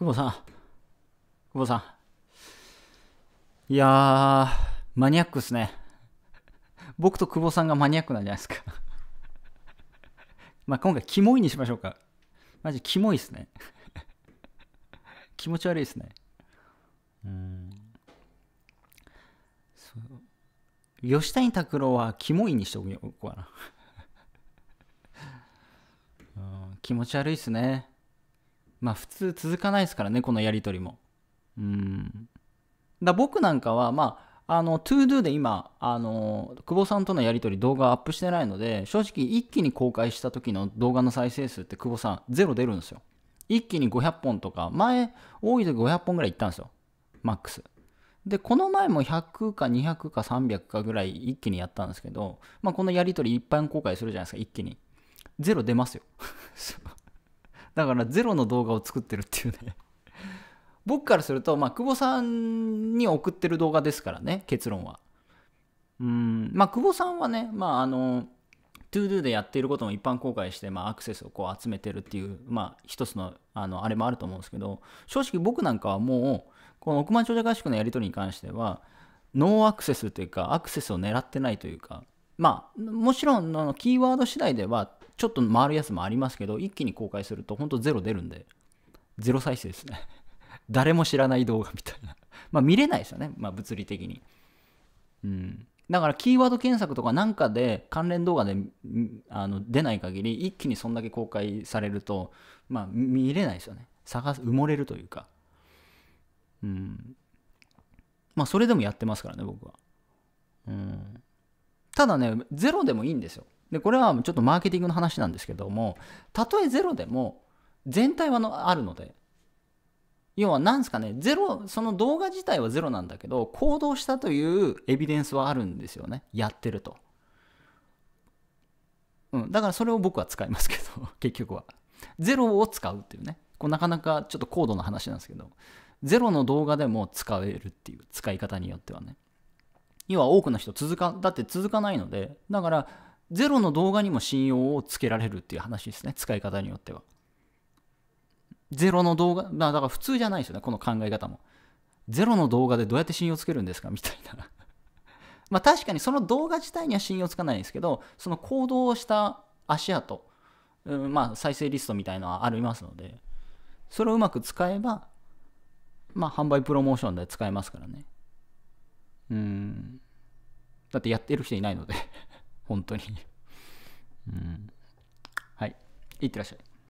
久保さん。久保さん。いやマニアックっすね。僕と久保さんがマニアックなんじゃないですか まあ今回、キモいにしましょうか。マジ、キモいっすね気持ち悪いっすね。うん。そう。吉谷拓郎はキモいにしておこうかなうん。気持ち悪いっすね。まあ普通続かないですからね、このやり取りも。うん。だ僕なんかは、まあ、あの、ゥー d で今、あの、久保さんとのやり取り動画アップしてないので、正直一気に公開した時の動画の再生数って久保さんゼロ出るんですよ。一気に500本とか、前、多い時500本ぐらいいったんですよ。マックス。で、この前も100か200か300かぐらい一気にやったんですけど、まあこのやり取り一般公開するじゃないですか、一気に。ゼロ出ますよ。だからゼロの動画を作ってるっていうね僕からすると、まあ、久保さんに送ってる動画ですからね、結論は。うん、まあ、久保さんはね、まあ、あの、ToDo でやっていることも一般公開して、まあ、アクセスをこう集めてるっていう、まあ、一つの、あの、あれもあると思うんですけど、正直僕なんかはもう、この億万長者合宿のやり取りに関しては、ノーアクセスというか、アクセスを狙ってないというか、まあ、もちろん、キーワード次第では、ちょっと回るやつもありますけど、一気に公開すると、本当ゼロ出るんで、ゼロ再生ですね。誰も知らない動画みたいな。まあ見れないですよね、まあ物理的に。うん。だからキーワード検索とかなんかで関連動画であの出ない限り一気にそんだけ公開されるとまあ見れないですよね探す埋もれるというかうんまあそれでもやってますからね僕はうんただねゼロでもいいんですよでこれはちょっとマーケティングの話なんですけどもたとえゼロでも全体はのあるので要は何ですかねゼロその動画自体はゼロなんだけど行動したというエビデンスはあるんですよねやってると、うん、だからそれを僕は使いますけど 結局はゼロを使うっていうねこうなかなかちょっと高度な話なんですけどゼロの動画でも使えるっていう使い方によってはね要は多くの人続かだって続かないのでだからゼロの動画にも信用をつけられるっていう話ですね。使い方によっては。ゼロの動画、まあだから普通じゃないですよね。この考え方も。ゼロの動画でどうやって信用つけるんですかみたいな まあ確かにその動画自体には信用つかないですけど、その行動をした足跡、うん、まあ再生リストみたいのはありますので、それをうまく使えば、まあ販売プロモーションで使えますからね。うん。だってやってる人いないので本当にうんはいいってらっしゃい